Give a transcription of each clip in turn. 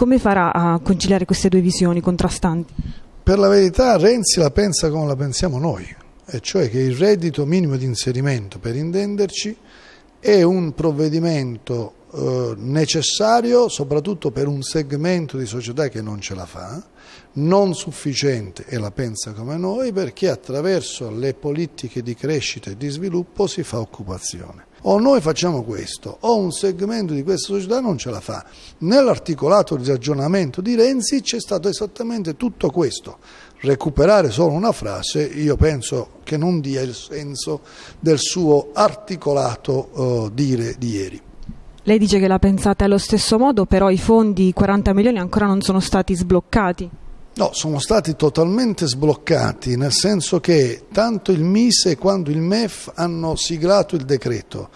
Come farà a conciliare queste due visioni contrastanti? Per la verità Renzi la pensa come la pensiamo noi, e cioè che il reddito minimo di inserimento, per intenderci, è un provvedimento eh, necessario soprattutto per un segmento di società che non ce la fa, non sufficiente e la pensa come noi perché attraverso le politiche di crescita e di sviluppo si fa occupazione. O noi facciamo questo, o un segmento di questa società non ce la fa. Nell'articolato di ragionamento di Renzi c'è stato esattamente tutto questo. Recuperare solo una frase io penso che non dia il senso del suo articolato eh, dire di ieri. Lei dice che la pensate allo stesso modo, però i fondi i 40 milioni ancora non sono stati sbloccati. No, sono stati totalmente sbloccati, nel senso che tanto il Mise quanto il MEF hanno siglato il decreto.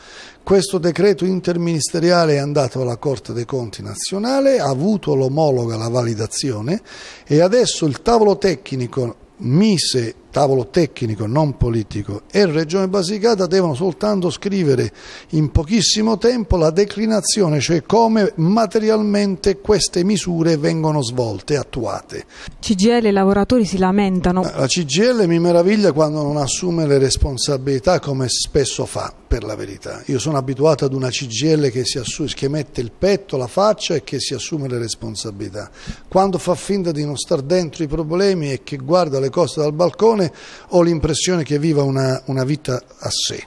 Questo decreto interministeriale è andato alla Corte dei Conti nazionale, ha avuto l'omologa la validazione e adesso il tavolo tecnico Mise tavolo tecnico, non politico, e Regione Basilicata devono soltanto scrivere in pochissimo tempo la declinazione, cioè come materialmente queste misure vengono svolte attuate. CGL e i lavoratori si lamentano. La CGL mi meraviglia quando non assume le responsabilità come spesso fa, per la verità. Io sono abituato ad una CGL che, che mette il petto, la faccia e che si assume le responsabilità. Quando fa finta di non star dentro i problemi e che guarda le cose dal balcone ho l'impressione che viva una, una vita a sé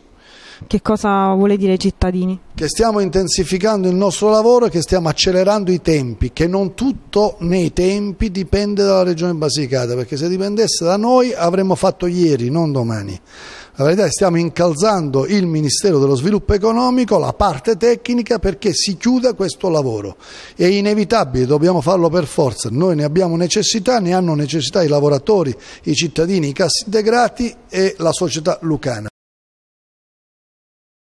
che cosa vuole dire ai cittadini? Che stiamo intensificando il nostro lavoro e che stiamo accelerando i tempi, che non tutto nei tempi dipende dalla regione Basilicata, perché se dipendesse da noi avremmo fatto ieri, non domani. La verità è che stiamo incalzando il Ministero dello Sviluppo Economico, la parte tecnica, perché si chiuda questo lavoro. È inevitabile, dobbiamo farlo per forza. Noi ne abbiamo necessità, ne hanno necessità i lavoratori, i cittadini, i cassi integrati e la società lucana.